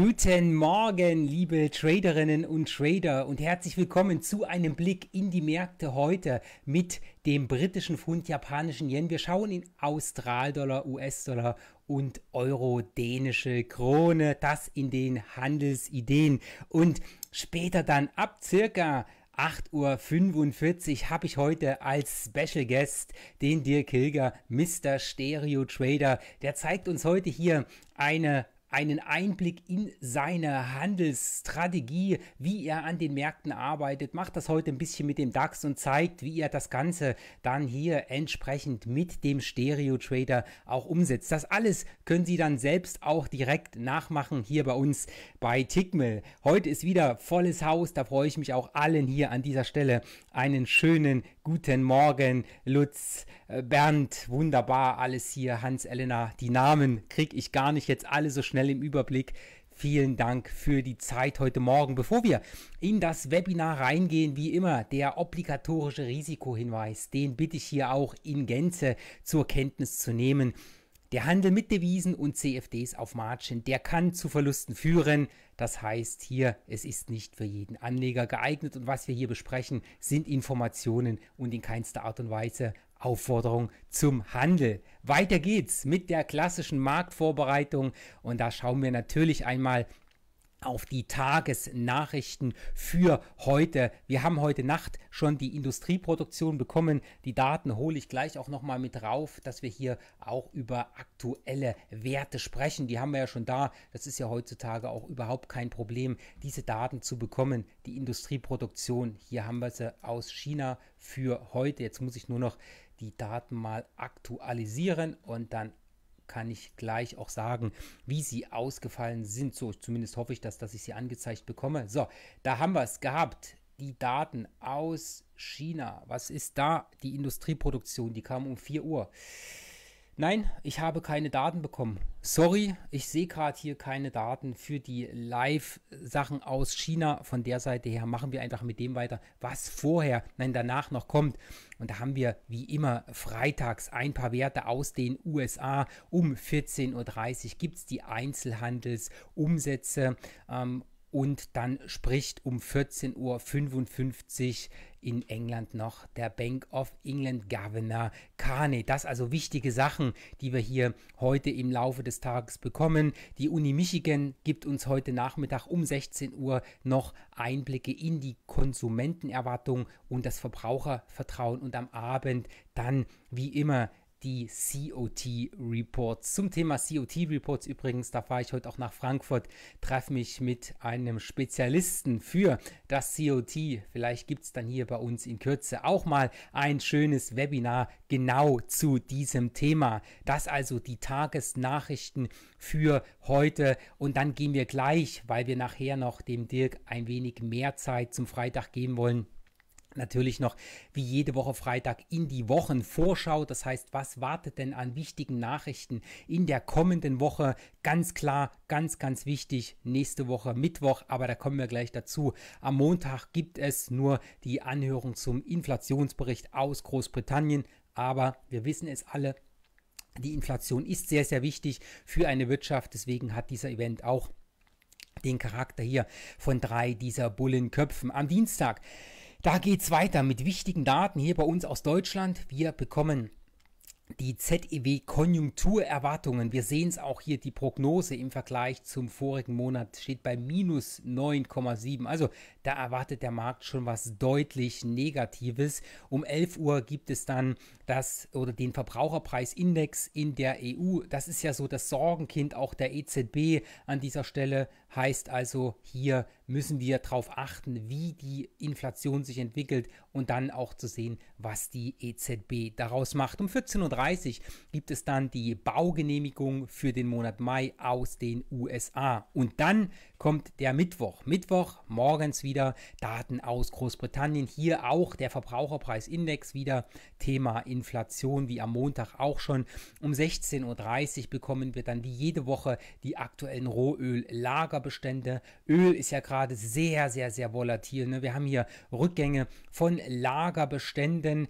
Guten Morgen, liebe Traderinnen und Trader und herzlich willkommen zu einem Blick in die Märkte heute mit dem britischen Pfund, japanischen Yen. Wir schauen in Australdollar, US-Dollar und Euro, dänische Krone, das in den Handelsideen und später dann ab circa 8.45 Uhr habe ich heute als Special Guest den Dirk Hilger, Mr. Stereo Trader. Der zeigt uns heute hier eine einen Einblick in seine Handelsstrategie, wie er an den Märkten arbeitet, macht das heute ein bisschen mit dem DAX und zeigt, wie er das Ganze dann hier entsprechend mit dem Stereo Trader auch umsetzt. Das alles können Sie dann selbst auch direkt nachmachen hier bei uns bei Tickmill. Heute ist wieder volles Haus, da freue ich mich auch allen hier an dieser Stelle einen schönen Guten Morgen, Lutz, äh, Bernd, wunderbar alles hier, Hans, Elena, die Namen kriege ich gar nicht jetzt alle so schnell im Überblick. Vielen Dank für die Zeit heute Morgen. Bevor wir in das Webinar reingehen, wie immer der obligatorische Risikohinweis, den bitte ich hier auch in Gänze zur Kenntnis zu nehmen. Der Handel mit Devisen und CFDs auf Margin, der kann zu Verlusten führen. Das heißt hier, es ist nicht für jeden Anleger geeignet und was wir hier besprechen, sind Informationen und in keinster Art und Weise Aufforderung zum Handel. Weiter geht's mit der klassischen Marktvorbereitung und da schauen wir natürlich einmal auf die Tagesnachrichten für heute. Wir haben heute Nacht schon die Industrieproduktion bekommen. Die Daten hole ich gleich auch nochmal mit drauf, dass wir hier auch über aktuelle Werte sprechen. Die haben wir ja schon da. Das ist ja heutzutage auch überhaupt kein Problem, diese Daten zu bekommen. Die Industrieproduktion, hier haben wir sie aus China für heute. Jetzt muss ich nur noch die Daten mal aktualisieren und dann kann ich gleich auch sagen, wie sie ausgefallen sind. So, zumindest hoffe ich, dass, dass ich sie angezeigt bekomme. So, da haben wir es gehabt. Die Daten aus China. Was ist da die Industrieproduktion? Die kam um 4 Uhr. Nein, ich habe keine Daten bekommen. Sorry, ich sehe gerade hier keine Daten für die Live-Sachen aus China. Von der Seite her machen wir einfach mit dem weiter, was vorher, nein, danach noch kommt. Und da haben wir wie immer freitags ein paar Werte aus den USA. Um 14.30 Uhr gibt es die Einzelhandelsumsätze. Ähm, und dann spricht um 14.55 Uhr in England noch der Bank of England Governor Carney. Das also wichtige Sachen, die wir hier heute im Laufe des Tages bekommen. Die Uni Michigan gibt uns heute Nachmittag um 16 Uhr noch Einblicke in die Konsumentenerwartung und das Verbrauchervertrauen und am Abend dann wie immer die COT-Reports. Zum Thema COT-Reports übrigens, da fahre ich heute auch nach Frankfurt, treffe mich mit einem Spezialisten für das COT. Vielleicht gibt es dann hier bei uns in Kürze auch mal ein schönes Webinar genau zu diesem Thema. Das also die Tagesnachrichten für heute. Und dann gehen wir gleich, weil wir nachher noch dem Dirk ein wenig mehr Zeit zum Freitag geben wollen Natürlich noch wie jede Woche Freitag in die Wochenvorschau. Das heißt, was wartet denn an wichtigen Nachrichten in der kommenden Woche? Ganz klar, ganz, ganz wichtig, nächste Woche Mittwoch, aber da kommen wir gleich dazu. Am Montag gibt es nur die Anhörung zum Inflationsbericht aus Großbritannien. Aber wir wissen es alle, die Inflation ist sehr, sehr wichtig für eine Wirtschaft. Deswegen hat dieser Event auch den Charakter hier von drei dieser Bullenköpfen. Am Dienstag da geht es weiter mit wichtigen Daten hier bei uns aus Deutschland. Wir bekommen die ZEW Konjunkturerwartungen. Wir sehen es auch hier, die Prognose im Vergleich zum vorigen Monat steht bei minus 9,7. Also da erwartet der Markt schon was deutlich Negatives. Um 11 Uhr gibt es dann das oder den Verbraucherpreisindex in der EU. Das ist ja so das Sorgenkind auch der EZB an dieser Stelle. Heißt also hier müssen wir darauf achten, wie die Inflation sich entwickelt und dann auch zu sehen, was die EZB daraus macht. Um 14.30 Uhr gibt es dann die Baugenehmigung für den Monat Mai aus den USA. Und dann kommt der Mittwoch. Mittwoch morgens wieder Daten aus Großbritannien. Hier auch der Verbraucherpreisindex wieder Thema Inflation, wie am Montag auch schon. Um 16.30 Uhr bekommen wir dann wie jede Woche die aktuellen Rohöl-Lagerbestände. Öl ist ja gerade sehr, sehr, sehr volatil. Ne? Wir haben hier Rückgänge von Lagerbeständen.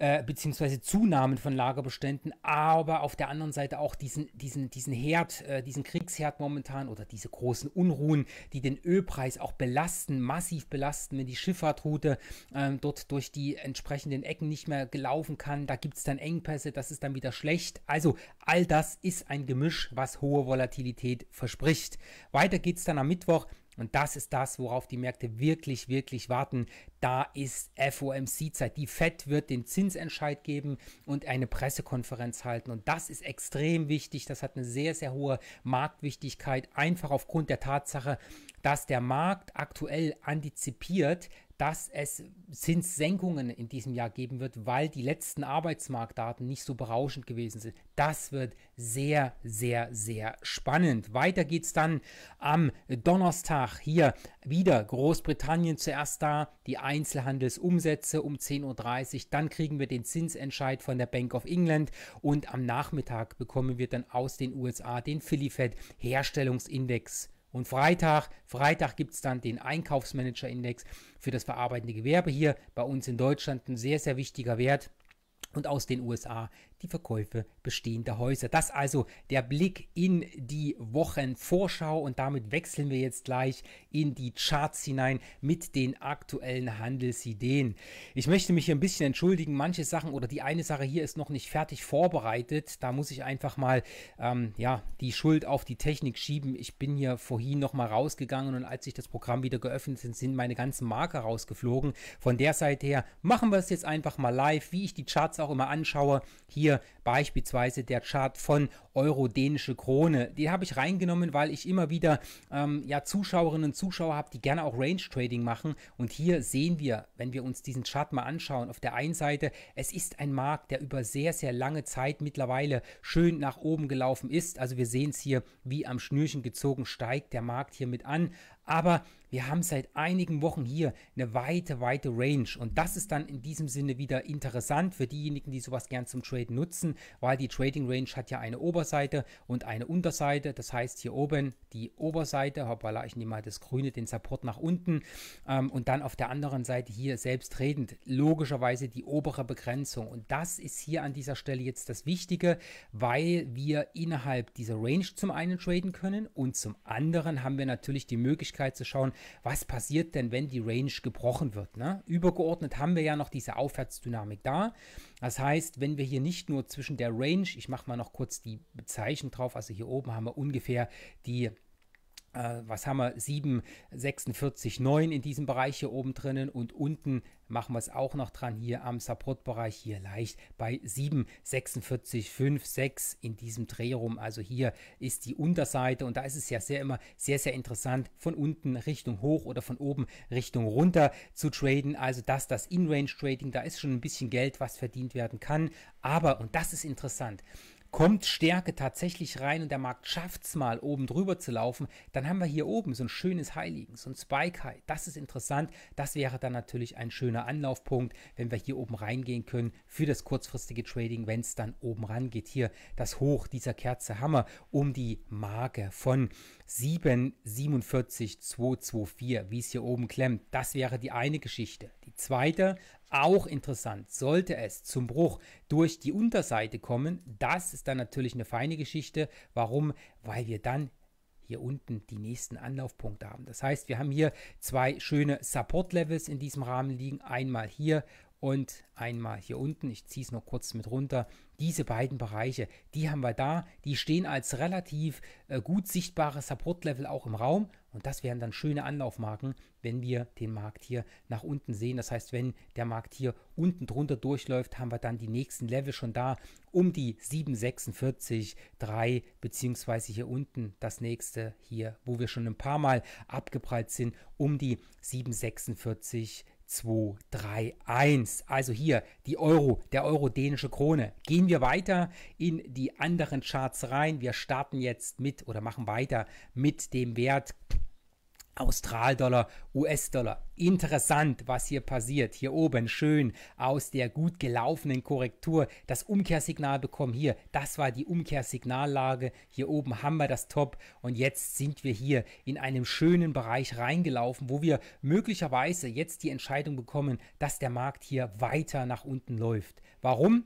Äh, beziehungsweise Zunahmen von Lagerbeständen, aber auf der anderen Seite auch diesen, diesen, diesen Herd, äh, diesen Kriegsherd momentan oder diese großen Unruhen, die den Ölpreis auch belasten, massiv belasten, wenn die Schifffahrtroute äh, dort durch die entsprechenden Ecken nicht mehr gelaufen kann, da gibt es dann Engpässe, das ist dann wieder schlecht. Also all das ist ein Gemisch, was hohe Volatilität verspricht. Weiter geht es dann am Mittwoch und das ist das, worauf die Märkte wirklich, wirklich warten. Da ist FOMC-Zeit. Die Fed wird den Zinsentscheid geben und eine Pressekonferenz halten. Und das ist extrem wichtig. Das hat eine sehr, sehr hohe Marktwichtigkeit. Einfach aufgrund der Tatsache, dass der Markt aktuell antizipiert, dass es Zinssenkungen in diesem Jahr geben wird, weil die letzten Arbeitsmarktdaten nicht so berauschend gewesen sind. Das wird sehr, sehr, sehr spannend. Weiter geht es dann am Donnerstag hier wieder Großbritannien zuerst da, die Einzelhandelsumsätze um 10.30 Uhr. Dann kriegen wir den Zinsentscheid von der Bank of England und am Nachmittag bekommen wir dann aus den USA den Philly Fed Herstellungsindex und Freitag, Freitag gibt es dann den Einkaufsmanager-Index für das verarbeitende Gewerbe hier bei uns in Deutschland ein sehr, sehr wichtiger Wert. Und aus den USA die Verkäufe bestehender Häuser. Das also der Blick in die Wochenvorschau und damit wechseln wir jetzt gleich in die Charts hinein mit den aktuellen Handelsideen. Ich möchte mich hier ein bisschen entschuldigen, manche Sachen oder die eine Sache hier ist noch nicht fertig vorbereitet. Da muss ich einfach mal ähm, ja, die Schuld auf die Technik schieben. Ich bin hier vorhin nochmal rausgegangen und als ich das Programm wieder geöffnet sind, sind meine ganzen Marker rausgeflogen. Von der Seite her machen wir es jetzt einfach mal live, wie ich die Charts auch immer anschaue. Hier hier beispielsweise der Chart von Euro-Dänische Krone. Den habe ich reingenommen, weil ich immer wieder ähm, ja, Zuschauerinnen und Zuschauer habe, die gerne auch Range-Trading machen. Und hier sehen wir, wenn wir uns diesen Chart mal anschauen, auf der einen Seite, es ist ein Markt, der über sehr, sehr lange Zeit mittlerweile schön nach oben gelaufen ist. Also wir sehen es hier, wie am Schnürchen gezogen steigt der Markt hier mit an. Aber wir haben seit einigen Wochen hier eine weite, weite Range. Und das ist dann in diesem Sinne wieder interessant für diejenigen, die sowas gern zum Trade nutzen, weil die Trading Range hat ja eine Oberseite und eine Unterseite. Das heißt, hier oben die Oberseite, hoppala, ich nehme mal das Grüne, den Support nach unten. Ähm, und dann auf der anderen Seite hier selbstredend logischerweise die obere Begrenzung. Und das ist hier an dieser Stelle jetzt das Wichtige, weil wir innerhalb dieser Range zum einen traden können und zum anderen haben wir natürlich die Möglichkeit, Möglichkeit zu schauen, was passiert denn, wenn die Range gebrochen wird. Ne? Übergeordnet haben wir ja noch diese Aufwärtsdynamik da. Das heißt, wenn wir hier nicht nur zwischen der Range, ich mache mal noch kurz die Zeichen drauf, also hier oben haben wir ungefähr die äh, was haben wir, 7, 46, 9 in diesem Bereich hier oben drinnen und unten machen wir es auch noch dran, hier am Supportbereich hier leicht bei 7, 46, 5, 6 in diesem Dreh rum. Also hier ist die Unterseite und da ist es ja sehr immer sehr, sehr interessant, von unten Richtung hoch oder von oben Richtung runter zu traden. Also das, das In-Range-Trading, da ist schon ein bisschen Geld, was verdient werden kann. Aber, und das ist interessant, kommt Stärke tatsächlich rein und der Markt schafft es mal, oben drüber zu laufen, dann haben wir hier oben so ein schönes Heiligen, so ein Spike High. Das ist interessant. Das wäre dann natürlich ein schöner Anlaufpunkt, wenn wir hier oben reingehen können für das kurzfristige Trading, wenn es dann oben rangeht. Hier das Hoch dieser Kerze Hammer um die Marke von 747,224, wie es hier oben klemmt. Das wäre die eine Geschichte. Die zweite, auch interessant, sollte es zum Bruch durch die Unterseite kommen, das ist dann natürlich eine feine Geschichte. Warum? Weil wir dann hier unten die nächsten Anlaufpunkte haben. Das heißt, wir haben hier zwei schöne Support-Levels in diesem Rahmen liegen. Einmal hier und einmal hier unten. Ich ziehe es noch kurz mit runter. Diese beiden Bereiche, die haben wir da. Die stehen als relativ äh, gut sichtbare Support-Level auch im Raum. Und das wären dann schöne Anlaufmarken, wenn wir den Markt hier nach unten sehen. Das heißt, wenn der Markt hier unten drunter durchläuft, haben wir dann die nächsten Level schon da um die 746,3 3 beziehungsweise hier unten das nächste hier, wo wir schon ein paar Mal abgeprallt sind, um die 7,46, 2, 3, 1. Also hier die Euro, der Euro dänische Krone. Gehen wir weiter in die anderen Charts rein. Wir starten jetzt mit oder machen weiter mit dem Wert Australdollar, US-Dollar. Interessant, was hier passiert. Hier oben schön aus der gut gelaufenen Korrektur das Umkehrsignal bekommen. Hier, das war die Umkehrsignallage. Hier oben haben wir das Top und jetzt sind wir hier in einem schönen Bereich reingelaufen, wo wir möglicherweise jetzt die Entscheidung bekommen, dass der Markt hier weiter nach unten läuft. Warum?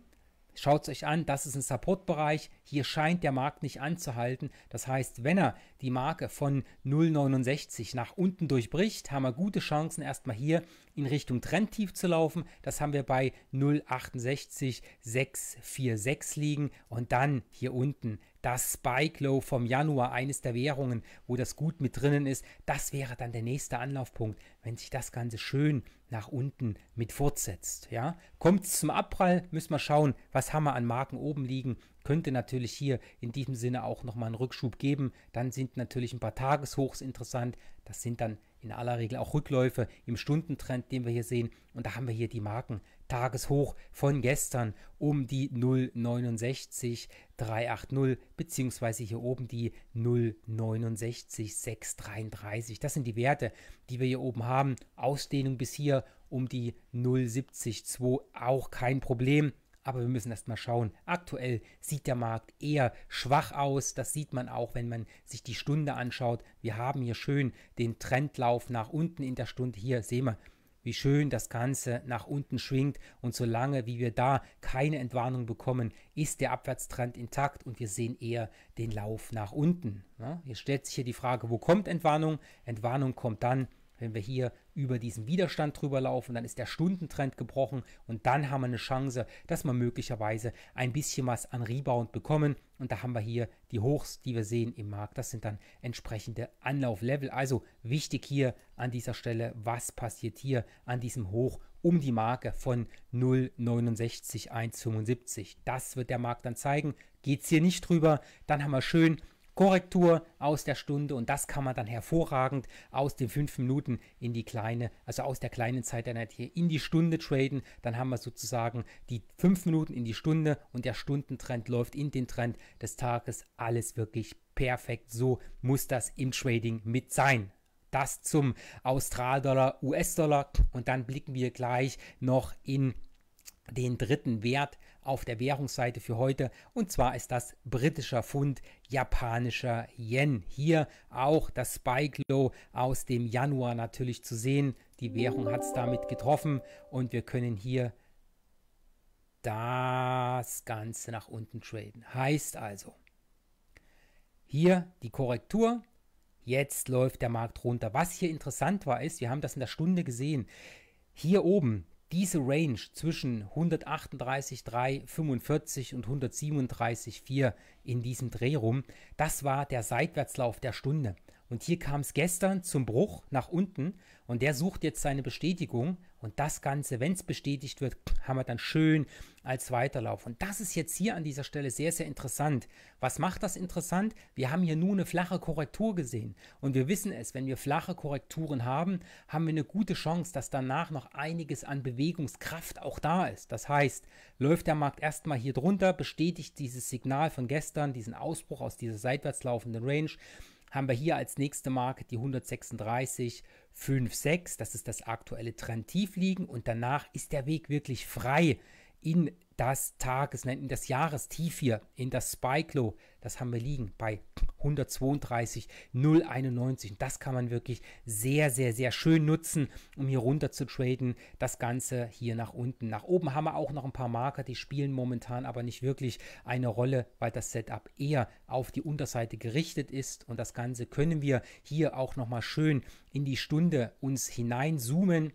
Schaut es euch an, das ist ein Supportbereich. Hier scheint der Markt nicht anzuhalten. Das heißt, wenn er die Marke von 0,69 nach unten durchbricht, haben wir gute Chancen, erstmal hier in Richtung Trendtief zu laufen. Das haben wir bei 0,68646 liegen und dann hier unten das Spike Low vom Januar, eines der Währungen, wo das gut mit drinnen ist, das wäre dann der nächste Anlaufpunkt, wenn sich das Ganze schön nach unten mit fortsetzt. Ja? Kommt es zum Abprall, müssen wir schauen, was haben wir an Marken oben liegen. Könnte natürlich hier in diesem Sinne auch nochmal einen Rückschub geben. Dann sind natürlich ein paar Tageshochs interessant. Das sind dann in aller Regel auch Rückläufe im Stundentrend, den wir hier sehen. Und da haben wir hier die Marken Tageshoch von gestern um die 0,69,380 bzw. hier oben die 0,69,633. Das sind die Werte, die wir hier oben haben. Ausdehnung bis hier um die 0,702 auch kein Problem. Aber wir müssen erstmal schauen. Aktuell sieht der Markt eher schwach aus. Das sieht man auch, wenn man sich die Stunde anschaut. Wir haben hier schön den Trendlauf nach unten in der Stunde. Hier sehen wir, wie schön das Ganze nach unten schwingt und solange wie wir da keine Entwarnung bekommen, ist der Abwärtstrend intakt und wir sehen eher den Lauf nach unten. Ne? Ja, hier stellt sich hier die Frage, wo kommt Entwarnung? Entwarnung kommt dann, wenn wir hier über diesen Widerstand drüber laufen, dann ist der Stundentrend gebrochen und dann haben wir eine Chance, dass wir möglicherweise ein bisschen was an Rebound bekommen. Und da haben wir hier die Hochs, die wir sehen im Markt. Das sind dann entsprechende Anlauflevel. Also wichtig hier an dieser Stelle, was passiert hier an diesem Hoch um die Marke von 0,69,175. Das wird der Markt dann zeigen. Geht es hier nicht drüber, dann haben wir schön Korrektur aus der Stunde und das kann man dann hervorragend aus den fünf Minuten in die kleine, also aus der kleinen Zeiteinheit halt hier in die Stunde traden. Dann haben wir sozusagen die fünf Minuten in die Stunde und der Stundentrend läuft in den Trend des Tages. Alles wirklich perfekt. So muss das im Trading mit sein. Das zum Austral-Dollar, US-Dollar und dann blicken wir gleich noch in den dritten Wert auf der Währungsseite für heute. Und zwar ist das britischer Pfund, japanischer Yen. Hier auch das Spike Low aus dem Januar natürlich zu sehen. Die Währung hat es damit getroffen und wir können hier das Ganze nach unten traden. Heißt also, hier die Korrektur. Jetzt läuft der Markt runter. Was hier interessant war, ist, wir haben das in der Stunde gesehen. Hier oben diese Range zwischen 138,3, 45 und 137,4 in diesem Dreh rum, das war der Seitwärtslauf der Stunde. Und hier kam es gestern zum Bruch nach unten und der sucht jetzt seine Bestätigung. Und das Ganze, wenn es bestätigt wird, haben wir dann schön als Weiterlauf. Und das ist jetzt hier an dieser Stelle sehr, sehr interessant. Was macht das interessant? Wir haben hier nur eine flache Korrektur gesehen. Und wir wissen es, wenn wir flache Korrekturen haben, haben wir eine gute Chance, dass danach noch einiges an Bewegungskraft auch da ist. Das heißt, läuft der Markt erstmal hier drunter, bestätigt dieses Signal von gestern, diesen Ausbruch aus dieser seitwärts laufenden Range haben wir hier als nächste Marke die 136,56. Das ist das aktuelle Trendtief liegen und danach ist der Weg wirklich frei in das Tages, nein, in das Jahrestief hier, in das Spike Low. Das haben wir liegen bei 132 091. Und das kann man wirklich sehr, sehr, sehr schön nutzen, um hier runter zu traden. Das Ganze hier nach unten. Nach oben haben wir auch noch ein paar Marker, die spielen momentan aber nicht wirklich eine Rolle, weil das Setup eher auf die Unterseite gerichtet ist. Und das Ganze können wir hier auch nochmal schön in die Stunde uns hineinzoomen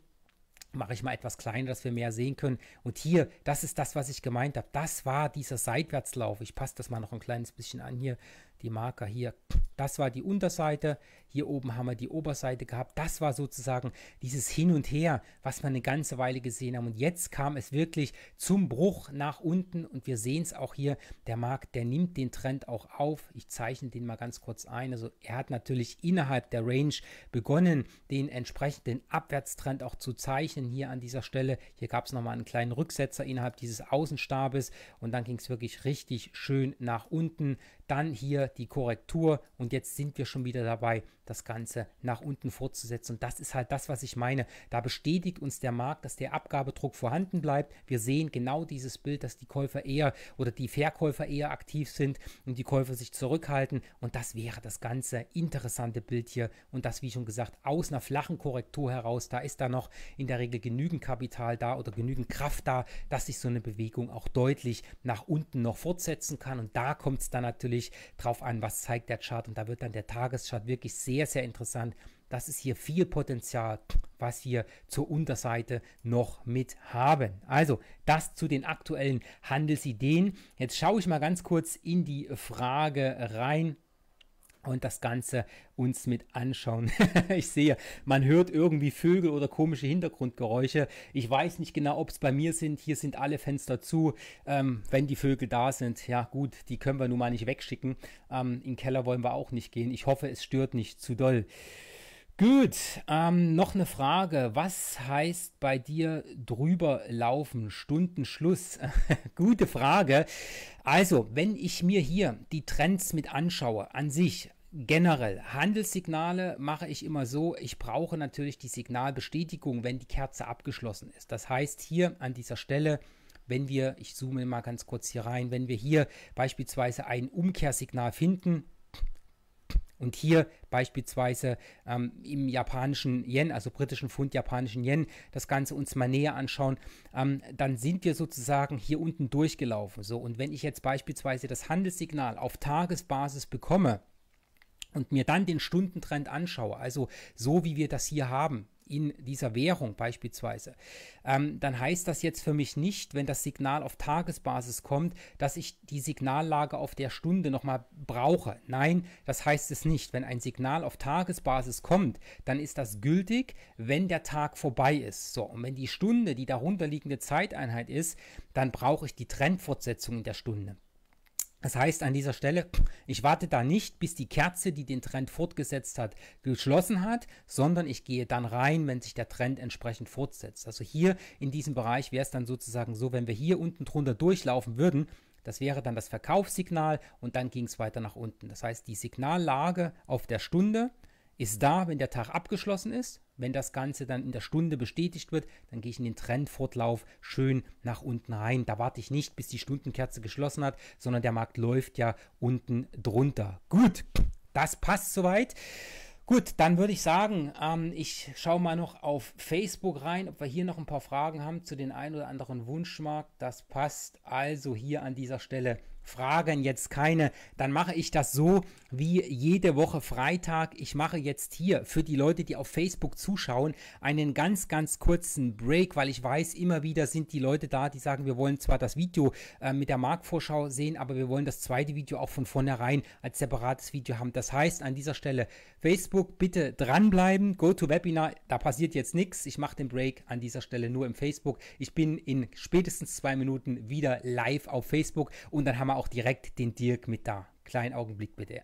mache ich mal etwas kleiner, dass wir mehr sehen können. Und hier, das ist das, was ich gemeint habe. Das war dieser Seitwärtslauf. Ich passe das mal noch ein kleines bisschen an hier die Marker hier, das war die Unterseite, hier oben haben wir die Oberseite gehabt. Das war sozusagen dieses Hin und Her, was wir eine ganze Weile gesehen haben. Und jetzt kam es wirklich zum Bruch nach unten und wir sehen es auch hier. Der Markt, der nimmt den Trend auch auf. Ich zeichne den mal ganz kurz ein. Also er hat natürlich innerhalb der Range begonnen, den entsprechenden Abwärtstrend auch zu zeichnen hier an dieser Stelle. Hier gab es nochmal einen kleinen Rücksetzer innerhalb dieses Außenstabes und dann ging es wirklich richtig schön nach unten. Dann hier die Korrektur und jetzt sind wir schon wieder dabei, das Ganze nach unten fortzusetzen. Und das ist halt das, was ich meine. Da bestätigt uns der Markt, dass der Abgabedruck vorhanden bleibt. Wir sehen genau dieses Bild, dass die Käufer eher oder die Verkäufer eher aktiv sind und die Käufer sich zurückhalten. Und das wäre das ganze interessante Bild hier. Und das, wie schon gesagt, aus einer flachen Korrektur heraus. Da ist da noch in der Regel genügend Kapital da oder genügend Kraft da, dass sich so eine Bewegung auch deutlich nach unten noch fortsetzen kann. Und da kommt es dann natürlich drauf darauf an, was zeigt der Chart und da wird dann der Tageschart wirklich sehr, sehr interessant. Das ist hier viel Potenzial, was wir zur Unterseite noch mit haben. Also das zu den aktuellen Handelsideen. Jetzt schaue ich mal ganz kurz in die Frage rein und das Ganze uns mit anschauen. ich sehe, man hört irgendwie Vögel oder komische Hintergrundgeräusche. Ich weiß nicht genau, ob es bei mir sind. Hier sind alle Fenster zu. Ähm, wenn die Vögel da sind, ja gut, die können wir nun mal nicht wegschicken. Ähm, in den Keller wollen wir auch nicht gehen. Ich hoffe, es stört nicht zu doll. Gut, ähm, noch eine Frage. Was heißt bei dir drüber laufen? Stundenschluss? Gute Frage. Also, wenn ich mir hier die Trends mit anschaue an sich, generell, Handelssignale mache ich immer so, ich brauche natürlich die Signalbestätigung, wenn die Kerze abgeschlossen ist. Das heißt hier an dieser Stelle, wenn wir, ich zoome mal ganz kurz hier rein, wenn wir hier beispielsweise ein Umkehrsignal finden, und hier beispielsweise ähm, im japanischen Yen, also britischen Pfund, japanischen Yen, das Ganze uns mal näher anschauen, ähm, dann sind wir sozusagen hier unten durchgelaufen. So, und wenn ich jetzt beispielsweise das Handelssignal auf Tagesbasis bekomme, und mir dann den Stundentrend anschaue, also so wie wir das hier haben, in dieser Währung beispielsweise, ähm, dann heißt das jetzt für mich nicht, wenn das Signal auf Tagesbasis kommt, dass ich die Signallage auf der Stunde nochmal brauche. Nein, das heißt es nicht. Wenn ein Signal auf Tagesbasis kommt, dann ist das gültig, wenn der Tag vorbei ist. So, und wenn die Stunde die darunterliegende Zeiteinheit ist, dann brauche ich die Trendfortsetzung in der Stunde. Das heißt an dieser Stelle, ich warte da nicht, bis die Kerze, die den Trend fortgesetzt hat, geschlossen hat, sondern ich gehe dann rein, wenn sich der Trend entsprechend fortsetzt. Also hier in diesem Bereich wäre es dann sozusagen so, wenn wir hier unten drunter durchlaufen würden, das wäre dann das Verkaufssignal und dann ging es weiter nach unten. Das heißt, die Signallage auf der Stunde ist da, wenn der Tag abgeschlossen ist. Wenn das Ganze dann in der Stunde bestätigt wird, dann gehe ich in den Trendfortlauf schön nach unten rein. Da warte ich nicht, bis die Stundenkerze geschlossen hat, sondern der Markt läuft ja unten drunter. Gut, das passt soweit. Gut, dann würde ich sagen, ähm, ich schaue mal noch auf Facebook rein, ob wir hier noch ein paar Fragen haben zu den ein oder anderen Wunschmarkt. Das passt also hier an dieser Stelle Fragen jetzt keine, dann mache ich das so wie jede Woche Freitag. Ich mache jetzt hier für die Leute, die auf Facebook zuschauen, einen ganz, ganz kurzen Break, weil ich weiß, immer wieder sind die Leute da, die sagen, wir wollen zwar das Video äh, mit der Marktvorschau sehen, aber wir wollen das zweite Video auch von vornherein als separates Video haben. Das heißt, an dieser Stelle Facebook bitte dranbleiben, go to Webinar, da passiert jetzt nichts. Ich mache den Break an dieser Stelle nur im Facebook. Ich bin in spätestens zwei Minuten wieder live auf Facebook und dann haben wir auch direkt den Dirk mit da. Kleinen Augenblick bitte.